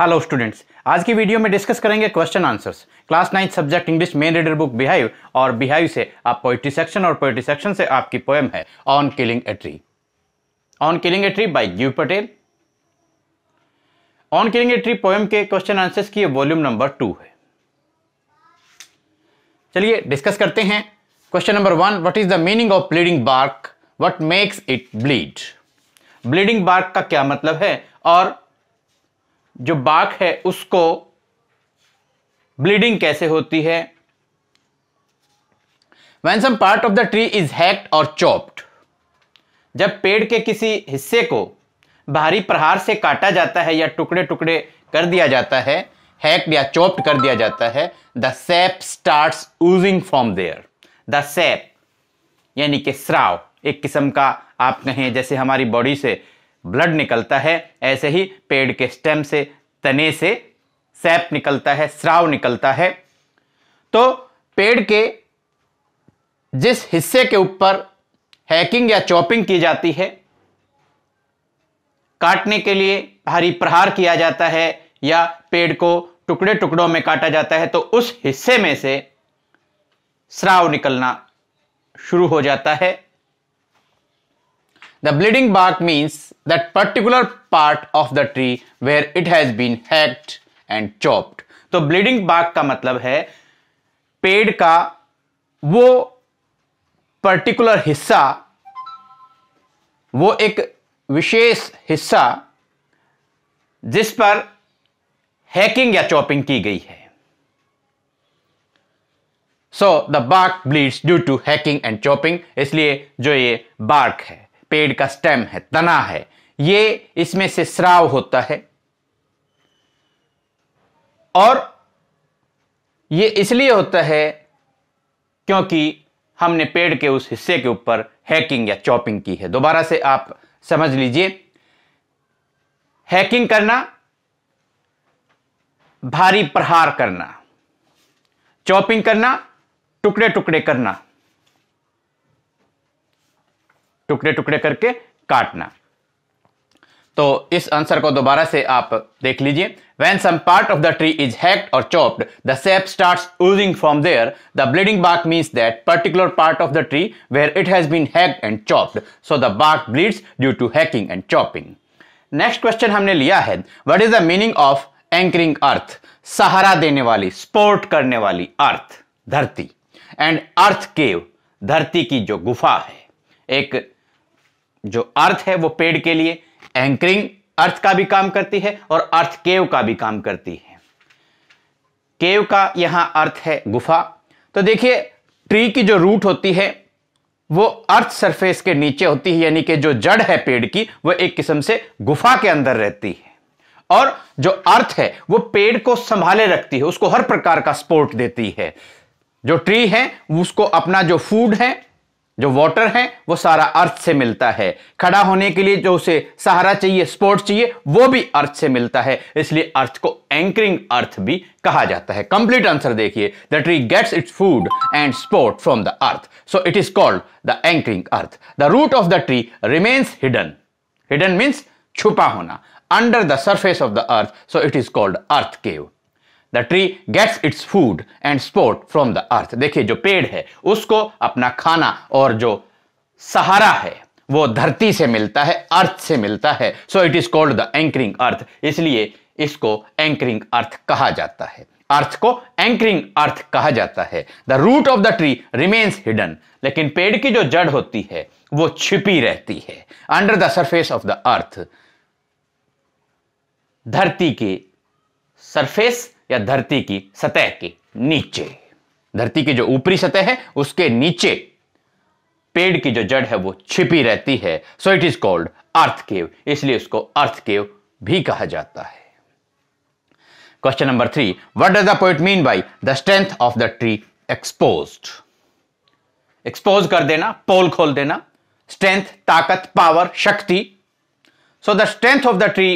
Hello students आज की video में डिस्कस करेंगे question answers class ninth subject English main reader book Beehive और बिहाइव से आप पोइट्री सेक्शन और पोइट्री सेक्शन से आपकी पोएम है on killing a tree on killing a tree by Gieve Patel on killing a tree poem के question answers की volume number two है चलिए डिस्कस करते हैं question number one what is the meaning of bleeding bark what makes it bleed bleeding bark का क्या मतलब है और जो बाक है उसको ब्लीडिंग कैसे होती है when some part of the tree is hacked और चॉप्ड जब पेड़ के किसी हिस्से को बाहरी प्रहार से काटा जाता है या टुकड़े टुकड़े कर दिया जाता है हैक्ड या चॉप्ड कर दिया जाता है the sap start oozing from there the sap यानी कि स्राव एक किस्म का आप कहें जैसे हमारी बॉडी से ब्लड निकलता है ऐसे ही पेड़ के स्टेम से तने से सैप निकलता है श्राव निकलता है तो पेड़ के जिस हिस्से के ऊपर हैकिंग या चॉपिंग की जाती है काटने के लिए भारी प्रहार किया जाता है या पेड़ को टुकड़े टुकड़ों में काटा जाता है तो उस हिस्से में से श्राव निकलना शुरू हो जाता है the bleeding bark means that particular part of the tree where it has been hacked and chopped तो ब्लीडिंग बाग का मतलब है पेड़ का वो पर्टिकुलर हिस्सा वो एक विशेष हिस्सा जिस पर हैकिंग या चॉपिंग की गई है so the bark bleeds due to hacking and chopping इसलिए जो ये बार्क है पेड़ का स्टेम है तना है ये इसमें से स्राव होता है और ये इसलिए होता है क्योंकि हमने पेड़ के उस हिस्से के ऊपर हैकिंग या चॉपिंग की है दोबारा से आप समझ लीजिए हैकिंग करना भारी प्रहार करना चॉपिंग करना टुकड़े टुकड़े करना टुकड़े टुकड़े करके काटना तो इस आंसर को दोबारा से आप देख लीजिए when some part of the tree is hacked और chopped the sap start oozing from there the bleeding bark means that particular part of the tree where it has been hacked and chopped so the bark bleeds due to hacking and chopping next question हमने लिया है what is the meaning of anchoring earth सहारा देने वाली sport करने वाली अर्थ धरती and earth केव धरती की जो गुफा है एक जो अर्थ है वो पेड़ के लिए एंकरिंग अर्थ का भी काम करती है और अर्थ केव का भी काम करती है केव का यहां अर्थ है गुफा तो देखिए ट्री की जो रूट होती है वो अर्थ सरफेस के नीचे होती है यानी कि जो जड़ है पेड़ की वो एक किस्म से गुफा के अंदर रहती है और जो अर्थ है वो पेड़ को संभाले रखती है उसको हर प्रकार का सपोर्ट देती है जो ट्री है उसको अपना जो फूड है जो वाटर है वो सारा अर्थ से मिलता है खड़ा होने के लिए जो उसे सहारा चाहिए स्पोर्ट चाहिए वो भी अर्थ से मिलता है इसलिए अर्थ को एंकरिंग अर्थ भी कहा जाता है कंप्लीट आंसर देखिए the tree gets its food and support from the earth so it is called the anchoring earth the root of the tree remains hidden hidden means छुपा होना under the surface of the earth so it is called earth cave the tree gets its food and support from the earth देखिए जो पेड़ है उसको अपना खाना और जो सहारा है वो धरती से मिलता है अर्थ से मिलता है so it is called the anchoring earth इसलिए इसको एंकरिंग अर्थ कहा जाता है अर्थ को एंकरिंग अर्थ कहा जाता है the root of the tree remains hidden लेकिन पेड़ की जो जड़ होती है वो छिपी रहती है under the surface of the earth धरती के सरफेस या धरती की सतह के नीचे धरती की जो ऊपरी सतह है उसके नीचे पेड़ की जो जड़ है वो छिपी रहती है so it is called earth cave इसलिए उसको अर्थ केव भी कहा जाता है question number three what does the poet mean by the strength of the tree exposed exposed कर देना पोल खोल देना स्ट्रेंथ ताकत पावर शक्ति so the strength of the tree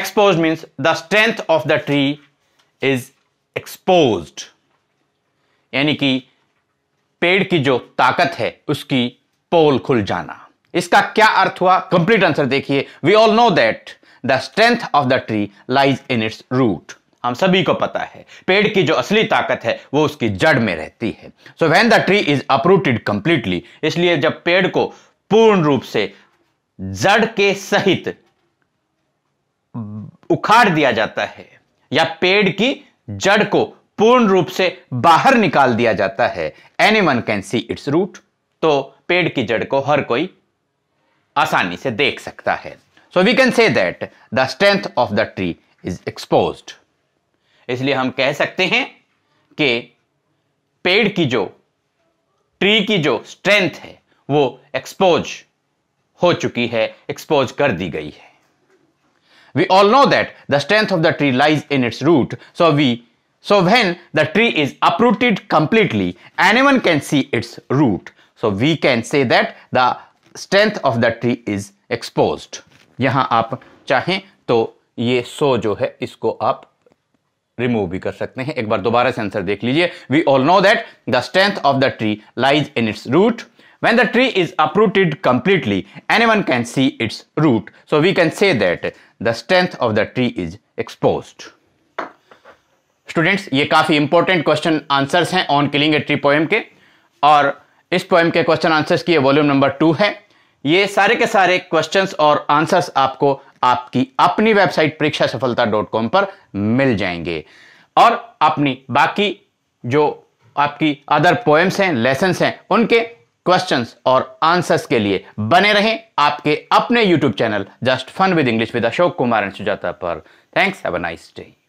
exposed means the strength of the tree is exposed यानी कि पेड़ की जो ताकत है उसकी पोल खुल जाना इसका क्या अर्थ हुआ कंप्लीट आंसर देखिए we all know that the strength of the tree lies in its root हम सभी को पता है पेड़ की जो असली ताकत है वो उसकी जड़ में रहती है so when the tree is uprooted completely इसलिए जब पेड़ को पूर्ण रूप से जड़ के सहित उखाड़ दिया जाता है या पेड़ की जड़ को पूर्ण रूप से बाहर निकाल दिया जाता है anyone can see its root तो पेड़ की जड़ को हर कोई आसानी से देख सकता है so we can say that the strength of the tree is exposed इसलिए हम कह सकते हैं कि पेड़ की जो ट्री की जो स्ट्रेंथ है वो एक्सपोज हो चुकी है एक्सपोज कर दी गई है We all know that the strength of the tree lies in its root. So we so when the tree is uprooted completely, anyone can see its root. So we can say that the strength of the tree is exposed. यहाँ आप चाहें तो ये सो जो है इसको आप remove भी कर सकते हैं एक बार दोबारा से देख लीजिए We all know that the strength of the tree lies in its root. when the tree is uprooted completely anyone can see its root so we can say that the strength of the tree is exposed students ये काफ़ी important question answers हैं on killing a tree poem के और इस poem के question answers की volume number two है ये सारे के सारे क्वेश्चंस और आंसर्स आपको आपकी अपनी वेबसाइट परीक्षा सफलता डॉट कॉम पर मिल जाएंगे और अपनी बाकी जो आपकी अदर पोएम्स हैं लेसन हैं उनके क्वेश्चंस और आंसर्स के लिए बने रहें आपके अपने YouTube channel just fun with English with Ashok Kumar and Sujata पर thanks have a nice day